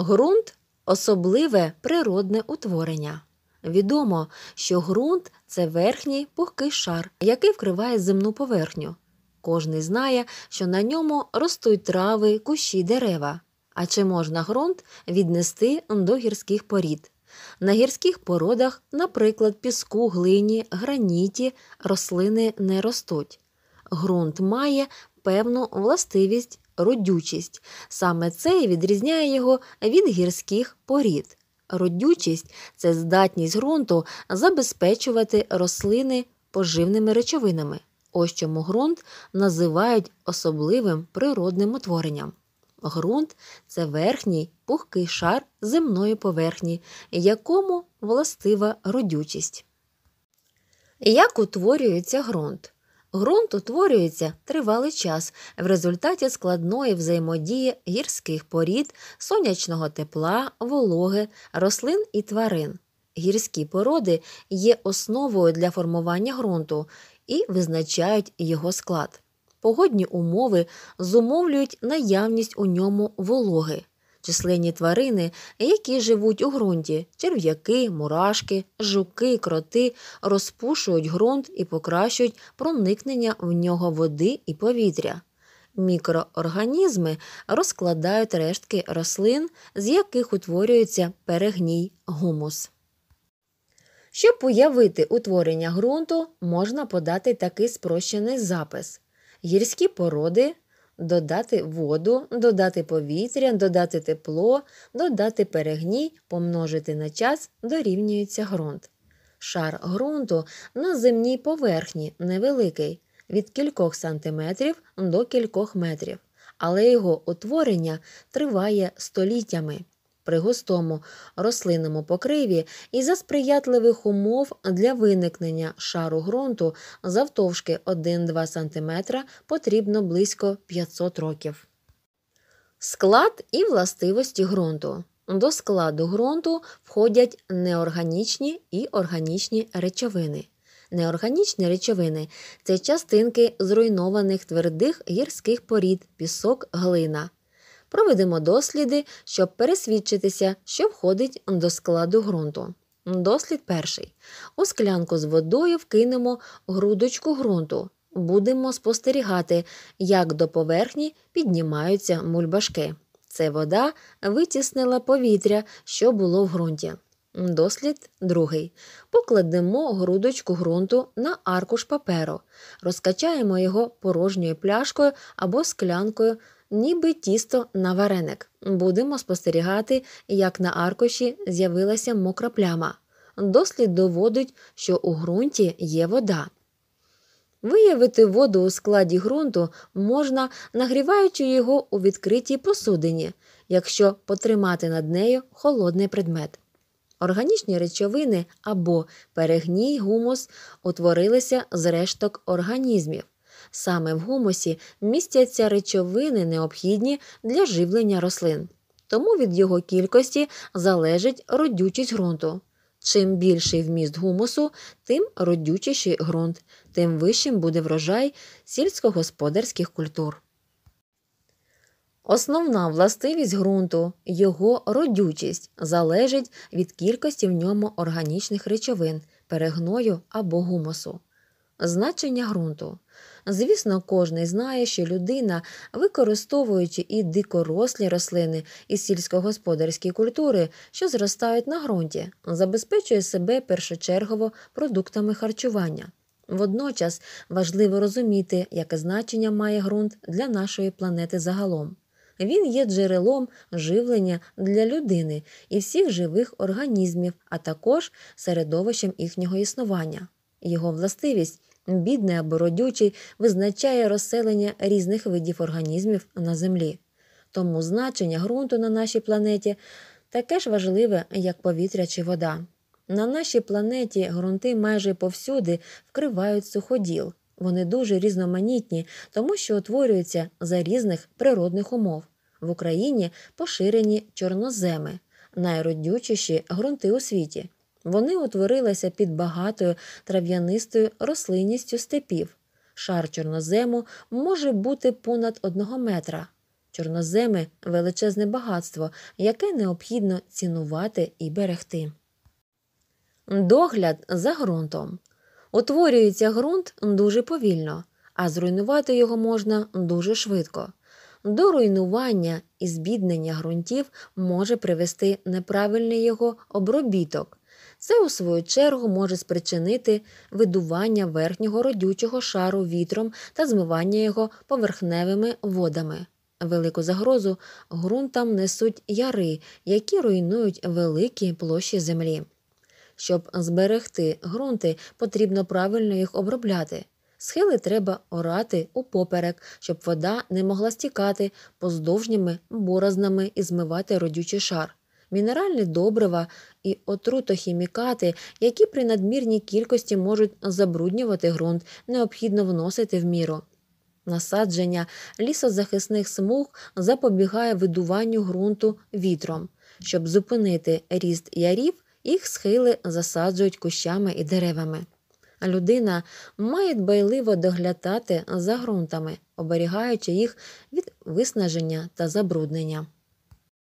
Грунт особливе природне утворення. Відомо, що ґрунт це верхній пухкий шар, який вкриває земну поверхню. Кожний знає, що на ньому ростуть трави, кущі дерева. А чи можна ґрунт віднести до гірських порід? На гірських породах, наприклад, піску, глині, граніті, рослини не ростуть. Грунт має певну властивість родючість. Саме це і відрізняє його від гірських порід. Родючість це здатність ґрунту забезпечувати рослини поживними речовинами, ось чому ґрунт називають особливим природним утворенням. ґрунт це верхній пухкий шар земної поверхні, якому властива родючість. Як утворюється ґрунт? Грунт утворюється тривалий час в результаті складної взаємодії гірських порід, сонячного тепла, вологи, рослин і тварин. Гірські породи є основою для формування ґрунту і визначають його склад. Погодні умови зумовлюють наявність у ньому вологи численні тварини, які живуть у ґрунті черв'яки, мурашки, жуки, кроти розпушують ґрунт і покращують проникнення в нього води і повітря. Мікроорганізми розкладають рештки рослин, з яких утворюється перегній гумус. Щоб уявити утворення ґрунту, можна подати такий спрощений запис. Гірські породи додати воду, додати повітря, додати тепло, додати перегній, помножити на час дорівнюється ґрунт. Шар ґрунту на земній поверхні невеликий від кількох сантиметрів до кількох метрів, але його утворення триває століттями при густому рослинному покриві і за сприятливих умов для виникнення шару ґрунту завтовшки 1-2 см потрібно близько 500 років. Склад і властивості ґрунту. До складу ґрунту входять неорганічні і органічні речовини. Неорганічні речовини це частинки зруйнованих твердих гірських порід, пісок, глина проведемо досліди, щоб пересвідчитися, що входить до складу ґрунту. Дослід перший. У склянку з водою вкинемо грудочку ґрунту. Будемо спостерігати, як до поверхні піднімаються мульбашки. Це вода витіснила повітря, що було в ґрунті. Дослід другий. Покладемо грудочку ґрунту на аркуш паперу, розкачаємо його порожньою пляшкою або склянкою ніби тісто на вареник. Будемо спостерігати, як на аркуші з'явилася мокра пляма. Дослід доводить, що у ґрунті є вода. Виявити воду у складі ґрунту можна, нагріваючи його у відкритій посудині, якщо потримати над нею холодний предмет. Органічні речовини або перегній гумус утворилися з решток організмів. Саме в гумусі містяться речовини, необхідні для живлення рослин, тому від його кількості залежить родючість ґрунту. Чим більший вміст гумусу, тим родючіший ґрунт, тим вищим буде врожай сільськогосподарських культур. Основна властивість ґрунту, його родючість залежить від кількості в ньому органічних речовин, перегною або гумусу. Значення ґрунту. Звісно, кожний знає, що людина, використовуючи і дикорослі рослини і сільськогосподарські культури, що зростають на ґрунті, забезпечує себе першочергово продуктами харчування. Водночас важливо розуміти, яке значення має ґрунт для нашої планети загалом. Він є джерелом живлення для людини і всіх живих організмів, а також середовищем їхнього існування. Його властивість, бідний або родючий, визначає розселення різних видів організмів на Землі. Тому значення ґрунту на нашій планеті таке ж важливе, як повітря чи вода. На нашій планеті ґрунти майже повсюди вкривають суходіл. Вони дуже різноманітні, тому що утворюються за різних природних умов. В Україні поширені чорноземи, найродючіші ґрунти у світі. Вони утворилися під багатою трав'янистою рослинністю степів. Шар чорнозему може бути понад одного метра. Чорноземи величезне багатство, яке необхідно цінувати і берегти. Догляд за ґрунтом утворюється ґрунт дуже повільно, а зруйнувати його можна дуже швидко. До руйнування і збіднення ґрунтів може привести неправильний його обробіток. Це, у свою чергу, може спричинити видування верхнього родючого шару вітром та змивання його поверхневими водами. Велику загрозу ґрунтам несуть яри, які руйнують великі площі землі. Щоб зберегти ґрунти, потрібно правильно їх обробляти. Схили треба орати упоперек, щоб вода не могла стікати поздовжніми борознами і змивати родючий шар мінеральні добрива і отрутохімікати, які при надмірній кількості можуть забруднювати ґрунт, необхідно вносити в міру. Насадження лісозахисних смуг запобігає видуванню ґрунту вітром. Щоб зупинити ріст ярів, їх схили засаджують кущами і деревами. Людина має дбайливо доглядати за ґрунтами, оберігаючи їх від виснаження та забруднення.